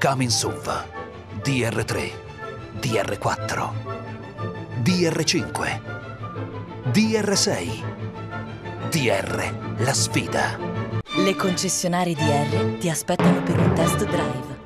Kamen Suva, DR3, DR4, DR5, DR6, DR, la sfida. Le concessionarie DR ti aspettano per un test drive.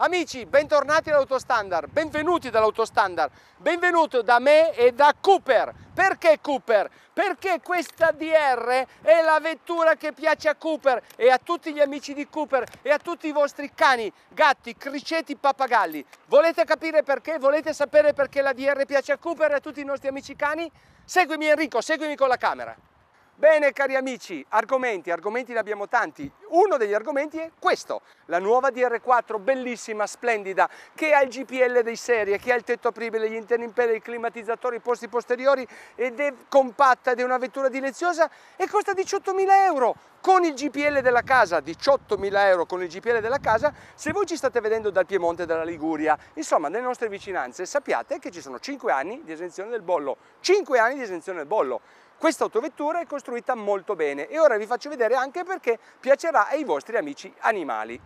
Amici, bentornati all'Autostandard, benvenuti dall'Autostandard, benvenuto da me e da Cooper. Perché Cooper? Perché questa DR è la vettura che piace a Cooper e a tutti gli amici di Cooper e a tutti i vostri cani, gatti, criceti, pappagalli. Volete capire perché? Volete sapere perché la DR piace a Cooper e a tutti i nostri amici cani? Seguimi Enrico, seguimi con la camera. Bene cari amici, argomenti, argomenti ne abbiamo tanti. Uno degli argomenti è questo, la nuova DR4, bellissima, splendida, che ha il GPL dei serie, che ha il tetto apribile, gli interni in pelle, i climatizzatori, i posti posteriori ed è compatta ed è una vettura dileziosa e costa 18.000 euro con il GPL della casa, 18.000 euro con il GPL della casa, se voi ci state vedendo dal Piemonte, dalla Liguria, insomma nelle nostre vicinanze sappiate che ci sono 5 anni di esenzione del bollo, 5 anni di esenzione del bollo. Questa autovettura è costruita molto bene e ora vi faccio vedere anche perché piacerà ai vostri amici animali.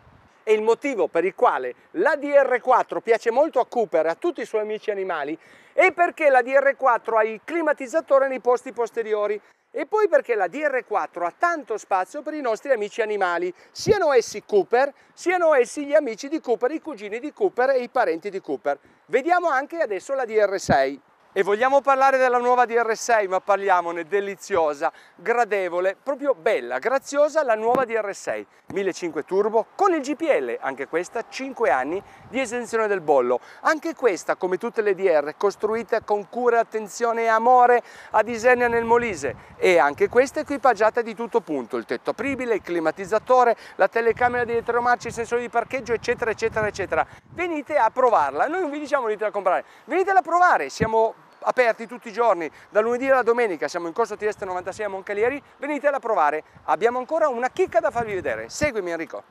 E il motivo per il quale la DR4 piace molto a Cooper e a tutti i suoi amici animali è perché la DR4 ha il climatizzatore nei posti posteriori e poi perché la DR4 ha tanto spazio per i nostri amici animali, siano essi Cooper, siano essi gli amici di Cooper, i cugini di Cooper e i parenti di Cooper. Vediamo anche adesso la DR6. E vogliamo parlare della nuova DR6, ma parliamone deliziosa, gradevole, proprio bella, graziosa la nuova DR6 1.5 turbo con il GPL, anche questa 5 anni di esenzione del bollo. Anche questa, come tutte le DR, costruita con cura, attenzione e amore a disegno nel Molise e anche questa equipaggiata di tutto punto, il tetto apribile, il climatizzatore, la telecamera di elettromarci, il sensore di parcheggio, eccetera, eccetera, eccetera. Venite a provarla, noi non vi diciamo venite a comprare, venitela a provare, siamo aperti tutti i giorni, da lunedì alla domenica, siamo in Corso Trieste 96 a Moncalieri, venitela a provare, abbiamo ancora una chicca da farvi vedere, seguimi Enrico.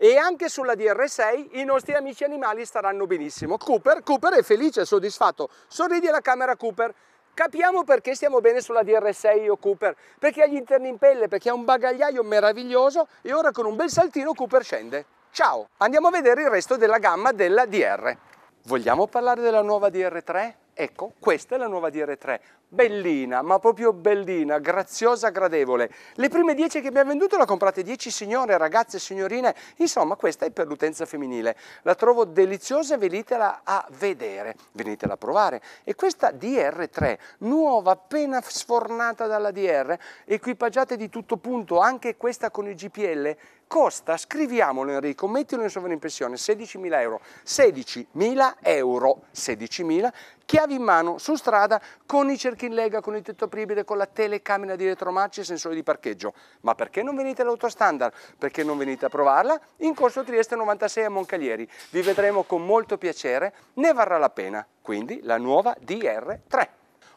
E anche sulla DR6 i nostri amici animali staranno benissimo. Cooper, Cooper è felice soddisfatto, sorridi alla camera Cooper, Capiamo perché stiamo bene sulla DR6 o Cooper, perché ha gli interni in pelle, perché ha un bagagliaio meraviglioso e ora con un bel saltino Cooper scende. Ciao, andiamo a vedere il resto della gamma della DR. Vogliamo parlare della nuova DR3? Ecco, questa è la nuova DR3, bellina, ma proprio bellina, graziosa, gradevole. Le prime 10 che abbiamo venduto la comprate 10 signore, ragazze, signorine, insomma questa è per l'utenza femminile. La trovo deliziosa venitela a vedere, venitela a provare. E questa DR3, nuova, appena sfornata dalla DR, equipaggiata di tutto punto, anche questa con il GPL, costa, scriviamolo Enrico, mettilo in sovraimpressione, 16.000 euro, 16.000 euro, 16.000, chiavi in mano, su strada, con i cerchi perché in Lega con il tetto apribile, con la telecamera di retromarcia e sensori di parcheggio. Ma perché non venite all'autostandard? Perché non venite a provarla? In corso Trieste 96 a Moncalieri. Vi vedremo con molto piacere, ne varrà la pena. Quindi la nuova DR3.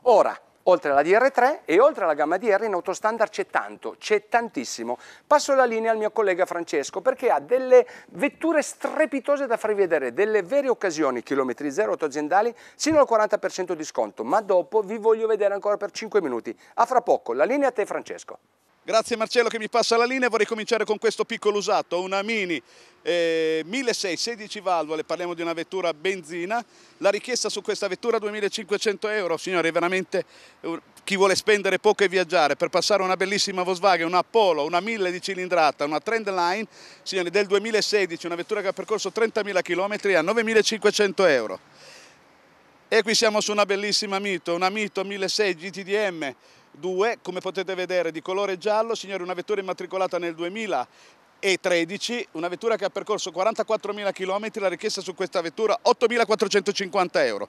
Ora, Oltre alla DR3 e oltre alla gamma DR in autostandard c'è tanto, c'è tantissimo. Passo la linea al mio collega Francesco perché ha delle vetture strepitose da farvi vedere, delle vere occasioni, chilometri zero, auto aziendali, sino al 40% di sconto, ma dopo vi voglio vedere ancora per 5 minuti. A fra poco, la linea a te Francesco. Grazie Marcello che mi passa la linea, vorrei cominciare con questo piccolo usato, una Mini eh, 1616 valvole, parliamo di una vettura benzina, la richiesta su questa vettura 2500 euro, signori veramente eh, chi vuole spendere poco e viaggiare per passare una bellissima Volkswagen, una Polo, una 1000 di cilindrata, una Trendline, signori del 2016, una vettura che ha percorso 30.000 km a 9500 euro. E qui siamo su una bellissima Mito, una Mito 1600 GTDM, 2, come potete vedere di colore giallo, signori una vettura immatricolata nel 2000 e 13, una vettura che ha percorso 44.000 km, la richiesta su questa vettura 8.450 euro.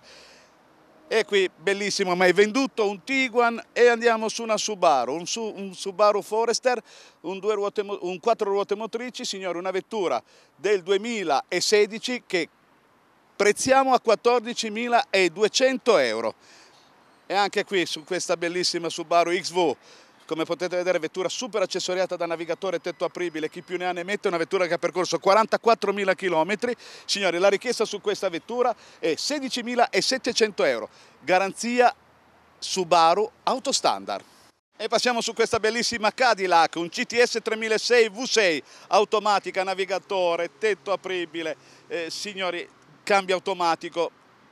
E qui bellissimo, ma è venduto un Tiguan e andiamo su una Subaru, un, su, un Subaru Forester, un, ruote, un quattro ruote motrici, signore, una vettura del 2016 che prezziamo a 14.200 euro e anche qui su questa bellissima Subaru XV come potete vedere vettura super accessoriata da navigatore tetto apribile, chi più ne ha ne mette, una vettura che ha percorso 44.000 km. Signori, la richiesta su questa vettura è 16.700 euro, garanzia Subaru autostandard. E passiamo su questa bellissima Cadillac, un CTS 3006 V6, automatica, navigatore, tetto apribile. Eh, signori, cambio automatico,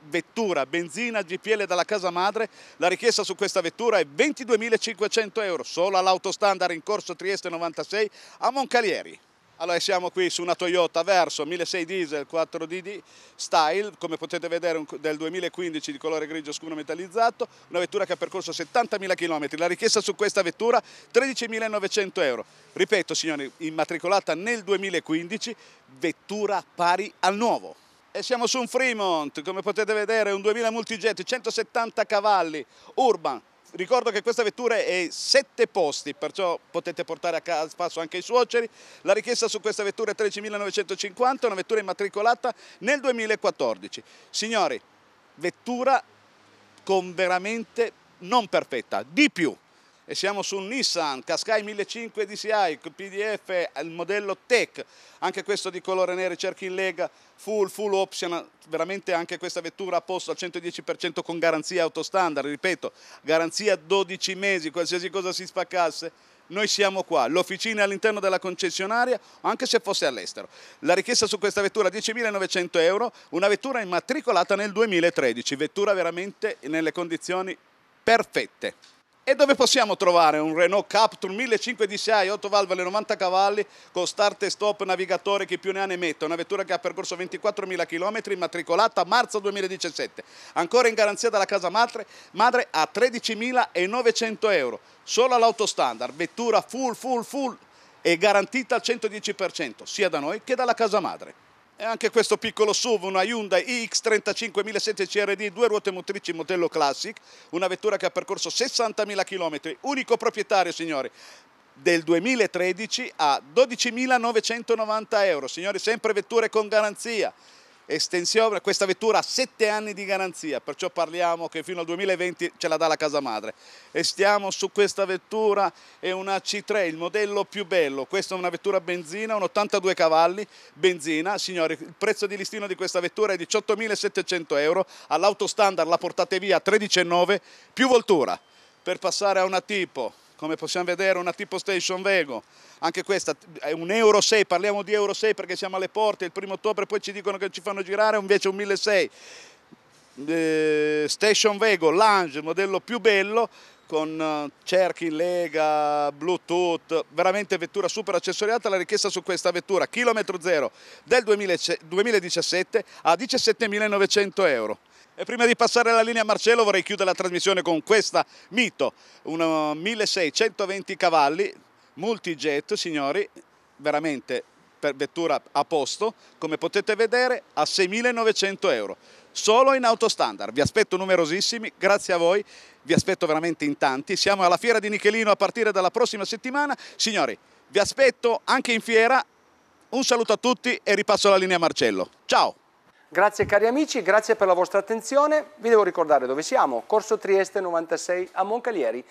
vettura, benzina GPL dalla casa madre, la richiesta su questa vettura è 22.500 euro, solo all'autostandard in corso Trieste 96 a Moncalieri. Allora siamo qui su una Toyota Verso 1.6 diesel 4DD Style, come potete vedere del 2015 di colore grigio scuro metallizzato, una vettura che ha percorso 70.000 km, la richiesta su questa vettura 13.900 euro. Ripeto signori, immatricolata nel 2015, vettura pari al nuovo. E siamo su un Fremont, come potete vedere, un 2000 multijet, 170 cavalli, urban. Ricordo che questa vettura è 7 posti, perciò potete portare a casa spasso anche i suoceri. La richiesta su questa vettura è 13.950, una vettura immatricolata nel 2014. Signori, vettura con veramente non perfetta, di più e siamo su Nissan, Cascai 1500 DCI, PDF, il modello Tech, anche questo di colore nero, cerchi in lega, full, full option, veramente anche questa vettura a posto al 110% con garanzia autostandard, ripeto, garanzia 12 mesi, qualsiasi cosa si spaccasse, noi siamo qua, l'officina è all'interno della concessionaria, anche se fosse all'estero. La richiesta su questa vettura è 10.900 euro, una vettura immatricolata nel 2013, vettura veramente nelle condizioni perfette. E dove possiamo trovare un Renault Captur 1.5 DCI 8 valvole 90 cavalli con start e stop navigatore chi più ne ha ne mette, una vettura che ha percorso 24.000 km, immatricolata a marzo 2017, ancora in garanzia dalla casa madre, madre a 13.900 euro, solo all'autostandard, vettura full full full e garantita al 110% sia da noi che dalla casa madre anche questo piccolo SUV, una Hyundai iX35007 CRD, due ruote motrici modello Classic, una vettura che ha percorso 60.000 km, unico proprietario signori, del 2013 a 12.990 euro, signori sempre vetture con garanzia estensione, questa vettura ha 7 anni di garanzia, perciò parliamo che fino al 2020 ce la dà la casa madre. E stiamo su questa vettura, è una C3, il modello più bello, questa è una vettura benzina, un 82 cavalli, benzina, signori, il prezzo di listino di questa vettura è 18.700 euro, all'auto standard la portate via a 13,9 più voltura. Per passare a una tipo come possiamo vedere una tipo station Vego, anche questa è un Euro 6, parliamo di Euro 6 perché siamo alle porte, il primo ottobre poi ci dicono che ci fanno girare invece un 1600, eh, station Vego, Lange, modello più bello, con eh, cerchi in lega, bluetooth, veramente vettura super accessoriata, la richiesta su questa vettura, chilometro zero del 2017 a 17.900 euro. E prima di passare alla linea Marcello vorrei chiudere la trasmissione con questa Mito, un 1620 uh, cavalli, multijet signori, veramente per vettura a posto, come potete vedere a 6.900 euro, solo in autostandard. Vi aspetto numerosissimi, grazie a voi, vi aspetto veramente in tanti. Siamo alla fiera di Nichelino a partire dalla prossima settimana. Signori, vi aspetto anche in fiera, un saluto a tutti e ripasso la linea Marcello. Ciao! Grazie cari amici, grazie per la vostra attenzione. Vi devo ricordare dove siamo, Corso Trieste 96 a Moncalieri.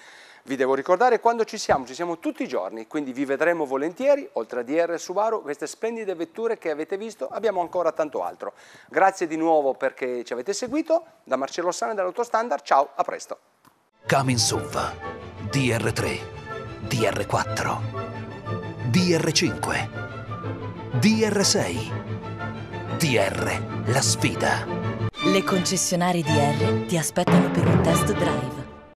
Vi devo ricordare quando ci siamo, ci siamo tutti i giorni, quindi vi vedremo volentieri, oltre a DR Subaru, queste splendide vetture che avete visto, abbiamo ancora tanto altro. Grazie di nuovo perché ci avete seguito, da Marcello Sane dell'Autostandard, ciao, a presto. Came in DR3, DR4, DR5, DR6. DR, la sfida. Le concessionarie DR ti aspettano per un test drive.